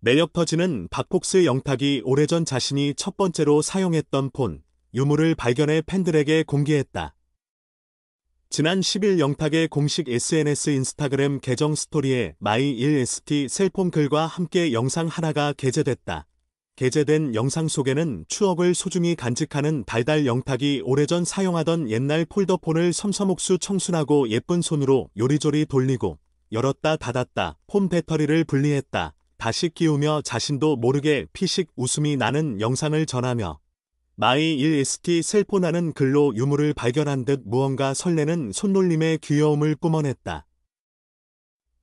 매력 터지는 박폭스 영탁이 오래전 자신이 첫 번째로 사용했던 폰, 유물을 발견해 팬들에게 공개했다. 지난 10일 영탁의 공식 SNS 인스타그램 계정 스토리에 마이1 s t 셀폰 글과 함께 영상 하나가 게재됐다. 게재된 영상 속에는 추억을 소중히 간직하는 달달 영탁이 오래전 사용하던 옛날 폴더폰을 섬섬옥수 청순하고 예쁜 손으로 요리조리 돌리고 열었다 닫았다 폰 배터리를 분리했다 다시 끼우며 자신도 모르게 피식 웃음이 나는 영상을 전하며 마이 1ST 셀폰하는 글로 유물을 발견한 듯 무언가 설레는 손놀림의 귀여움을 뿜어냈다.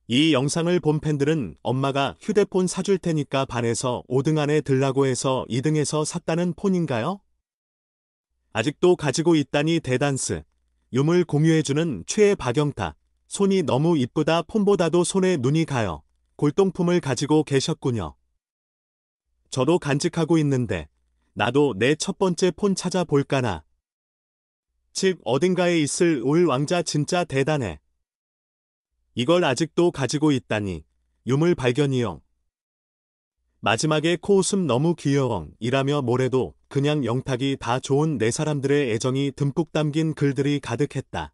이 영상을 본 팬들은 엄마가 휴대폰 사줄 테니까 반에서 5등 안에 들라고 해서 2등에서 샀다는 폰인가요? 아직도 가지고 있다니 대단스. 유물 공유해주는 최애 박영타. 손이 너무 이쁘다 폰보다도 손에 눈이 가요. 골동품을 가지고 계셨군요. 저도 간직하고 있는데 나도 내 첫 번째 폰 찾아볼까나. 즉 어딘가에 있을 울 왕자 진짜 대단해. 이걸 아직도 가지고 있다니 유물 발견이요. 마지막에 코웃음 너무 귀여워 이라며 뭐래도 그냥 영탁이 다 좋은 내 사람들의 애정이 듬뿍 담긴 글들이 가득했다.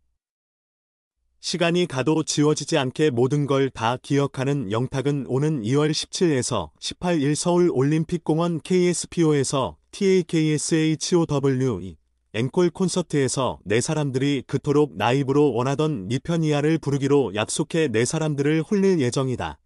시간이 가도 지워지지 않게 모든 걸 다 기억하는 영탁은 오는 2월 17에서 18일 서울 올림픽공원 KSPO에서 TAKSHOWE 앵콜 콘서트에서 네 사람들이 그토록 나이브로 원하던 니편이야를 부르기로 약속해 네 사람들을 홀릴 예정이다.